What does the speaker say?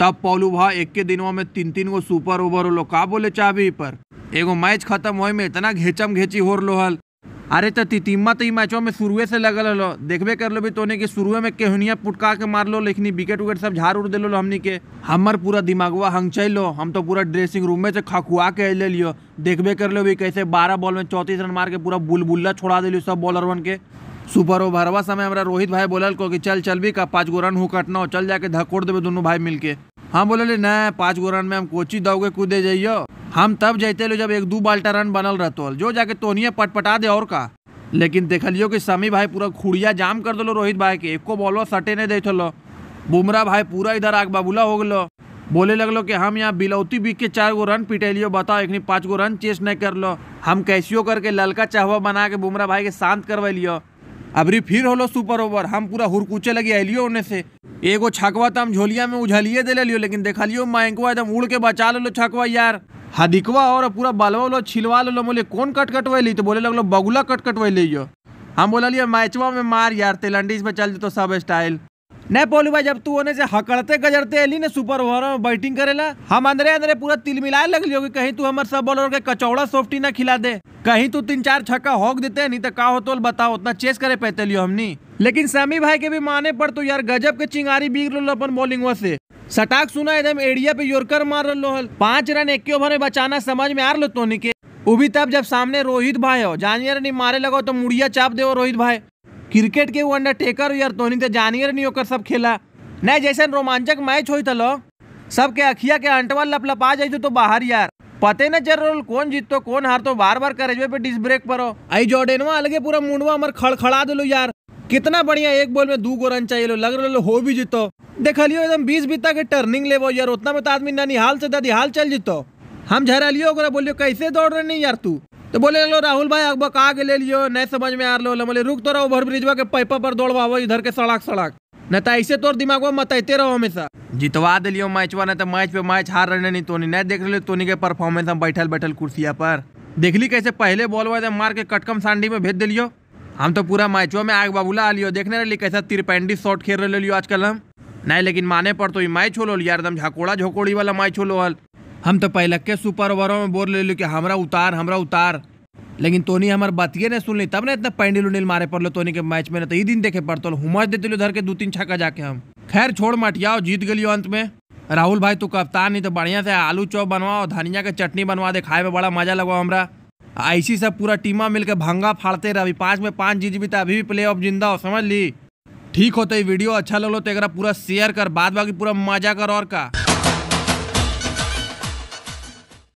तब पौलू भा एक के में तीन तीन गो सुपर ओवर होलो का बोले चाहबी पर एगो मैच खत्म होए में इतना घेचम घेची हो रो हल अरे तो तितिम्मा तो मैचों में शुरुए से लगल हलो देखबे कर लो भी तोने के शुरुए में केहनिया पुटका के मारलो लेकिन विकेट उकेट सब झाड़ उड़ दिलो हमनी के हमर पूरा दिमागवा हंगचल लो हम तो पूरा ड्रेसिंग रूम में से खखुआ के ले लियो देखबे कर लो भी कैसे बारह बॉल में चौंतीस रन मार के पूरा बुलबुल्ला छोड़ा दिलो सब बॉलर वन के सुपर ओवरवा समय हमारा रोहित भाई बोलल को कि चल चल भी का पाँच गो रन हूँ कटना चल जाके धकोड़ देवे दोनों भाई मिलके हम हाँ, बोले न पाँच गो रन में हम कोची दौगे कूदे जइयो हम तब जाते लो जब एक दो बाल्टा रन बनल रहते जो जाके तोहनिए पटपटा दे और का लेकिन देखलियो कि समी भाई पूरा खुड़िया जाम कर दलो रोहित भाई के एको बॉलो सटे नहीं देते लो बुमरा भाई पूरा इधर आग बबूला हो गलो बोले लगलो कि हम यहाँ बिलौती बिक के चार गो रन पिटेलियो बताओ एक पाँच गो रन चेस नहीं कर लो हम कैसियो करके ललका चाहवा बना के बुमरा भाई के शांत लियो अभी फिर होलो सुपर ओवर हम पूरा हुरकुचे लगी अलियो उन्हें से एगो छकवा तो हम झोलिया में उझलिए दे लियो लेकिन देखा लियो मायंकवा एकदम उड़ के बचा लो छकवा यार हदिकवा और पूरा बलवा उलवा छिलवा लो बोले कौन कट ली तो बोले लगलो बगुला कट कटवैली यो हम बोला लियो मैचवा में मार यार तेलंडीज में चल जो तो सब स्टाइल नहीं पोलू भाई जब तू होने से हकड़ते गजरते अली ने सुपर ओवर में बैटिंग करेला हम अंदरे अंदरे पूरा तिल मिलाए लियो होगी कहीं तू हमार सब बॉलर के कचौड़ा सोफ्टी ना खिला दे कहीं तू तीन चार छक्का होक देते नहीं तो का हो तो बताओ उतना चेस करे पैते लियो हमनी लेकिन समी भाई के भी माने पर तो यार गजब के चिंगारी बिग रहा अपन बॉलिंगवा से सटाक सुना एकदम एरिया पे योरकर मार रहा हल पांच रन एक ओवर में बचाना समझ में आ रो तो के वो भी तब जब सामने रोहित भाई हो जानियर नहीं मारे लगो तो मुड़िया चाप दे रोहित भाई क्रिकेट के वो अंडरटेकर यार तो नहीं तो जानियर नहीं होकर सब खेला नहीं जैसे रोमांचक मैच हो तो सब के अखिया के अंटवा आ जाए तो बाहर यार पते न चल रोल कौन तो कौन हार तो बार बार करेजवे पे डिस ब्रेक पर हो आई जोडेनवा अलगे पूरा मुंडवा हमारे खड़खड़ा दिलो यार कितना बढ़िया एक बॉल में दू गो रन चाहिए लो लग रहा लो हो भी जीतो देख लियो एकदम बीस बीता के टर्निंग लेबो यार उतना में तो आदमी निहाल से दादी हाल चल जीतो हम झरा लियो बोलियो कैसे दौड़ रहे नहीं यार तू तो बोले लो राहुल भाई अखबा कहा के ले लियो नहीं समझ में आ रहा बोले रुक तो रहो ओवर ब्रिजवा के पैपा पर दौड़वाओ इधर के सड़क सड़क न तो ऐसे तोर दिमाग में मतते रहो हमेशा जितवा दिलियो मैचवा न तो मैच पे मैच हार रहे नहीं तोनी नहीं देख रहे तोनी के परफॉर्मेंस हम बैठल बैठल कुर्सिया पर देख ली कैसे पहले बॉल वाले मार के कटकम सांडी में भेज दिलियो हम तो पूरा मैचों में आग बबूला लियो देखने रही कैसा तिरपैंडी शॉट खेल रहे लियो आजकल हम नहीं लेकिन माने पर तो मैच हो लो यार एकदम झकोड़ा झकोड़ी वाला मैच हो लो हल हम तो पहले के सुपर ओवरों में बोल ले लो कि हमारा उतार हमारा उतार लेकिन तोनी हमारे बतिए नहीं सुन ली तब ना इतना पैंडिल उंडिल मारे पड़ लो तोनी के मैच में ना तो ये दिन देखे पड़तो हुमस देते लो धर के दो तीन छक्का जाके हम खैर छोड़ मटियाओ जीत गलियो अंत में राहुल भाई तू कप्तान नहीं तो बढ़िया से आलू चौप बनवाओ धनिया के चटनी बनवा दे खाए में बड़ा मजा लगवा हमारा ऐसी सब पूरा टीमा मिलकर भंगा फाड़ते रह अभी पाँच में पाँच जीत भी तो अभी भी प्ले ऑफ जिंदा हो समझ ली ठीक होते वीडियो अच्छा लो तो पूरा शेयर कर बाद बाकी पूरा मजा कर और का